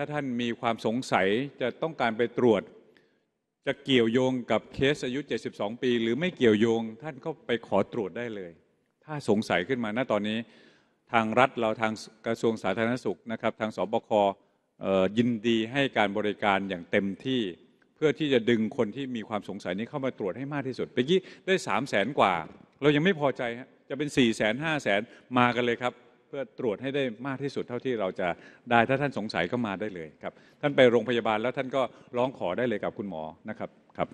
ถ้าท่านมีความสงสัยจะต้องการไปตรวจ จะเกี่ยวโยงกับเคสอายุ 72 ปีหรือไม่เกี่ยวโยง ท่านก็ไปขอตรวจได้เลยถ้าสงสัยขึ้นมาณตอนนี้ ทางรัฐเราทางกระทรวงสาธารณสุขนะครับ ทางสบคยินดีให้การบริการอย่างเต็มที่ เพื่อที่จะดึงคนที่มีความสงสัยนี้เข้ามาตรวจให้มากที่สุดเมื่อกี้ได้ส0 0แสนกว่าเรายังไม่พอใจจะเป็น4ี่แสนห้าแสนมากันเลยครับเพื่อตรวจให้ได้มากที่สุดเท่าที่เราจะได้ ถ้าท่านสงสัยก็มาได้เลยครับ ท่านไปโรงพยาบาลแล้วท่านก็ร้องขอได้เลยกับคุณหมอนะครับครับ